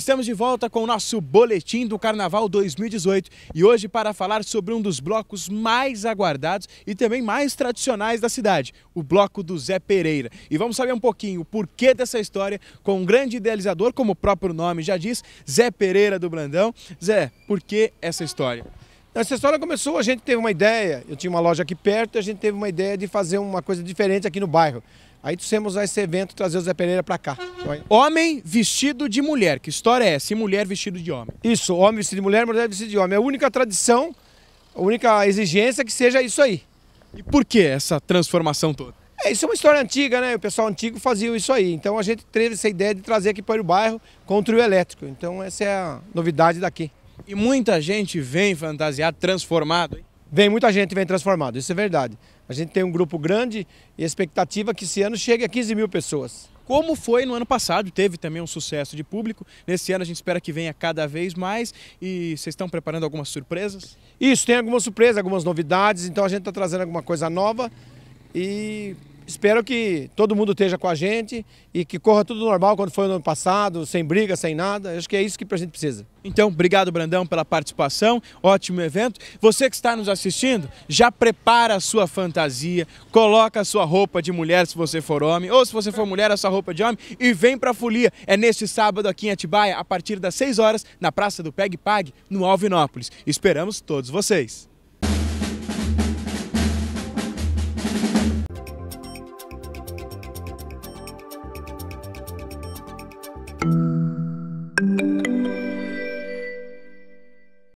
Estamos de volta com o nosso boletim do Carnaval 2018 e hoje para falar sobre um dos blocos mais aguardados e também mais tradicionais da cidade, o bloco do Zé Pereira. E vamos saber um pouquinho o porquê dessa história com um grande idealizador, como o próprio nome já diz, Zé Pereira do Brandão. Zé, por que essa história? Essa história começou, a gente teve uma ideia, eu tinha uma loja aqui perto, a gente teve uma ideia de fazer uma coisa diferente aqui no bairro. Aí trouxemos esse evento, trazer o Zé Pereira pra cá. Homem vestido de mulher, que história é essa? E mulher vestido de homem? Isso, homem vestido de mulher, mulher vestido de homem. É a única tradição, a única exigência que seja isso aí. E por que essa transformação toda? É, isso é uma história antiga, né? O pessoal antigo fazia isso aí. Então a gente teve essa ideia de trazer aqui para o bairro com o trio elétrico. Então essa é a novidade daqui. E muita gente vem fantasiado, transformado, hein? Vem, muita gente vem transformado, isso é verdade. A gente tem um grupo grande e a expectativa é que esse ano chegue a 15 mil pessoas. Como foi no ano passado, teve também um sucesso de público. Nesse ano a gente espera que venha cada vez mais. E vocês estão preparando algumas surpresas? Isso, tem algumas surpresas, algumas novidades. Então a gente está trazendo alguma coisa nova e espero que todo mundo esteja com a gente e que corra tudo normal quando foi no ano passado, sem briga, sem nada. Acho que é isso que a gente precisa. Então, obrigado, Brandão, pela participação. Ótimo evento. Você que está nos assistindo, já prepara a sua fantasia, coloca a sua roupa de mulher se você for homem, ou se você for mulher, a sua roupa de homem, e vem para a folia. É neste sábado aqui em Atibaia, a partir das 6 horas, na Praça do Peg Pag, no Alvinópolis. Esperamos todos vocês.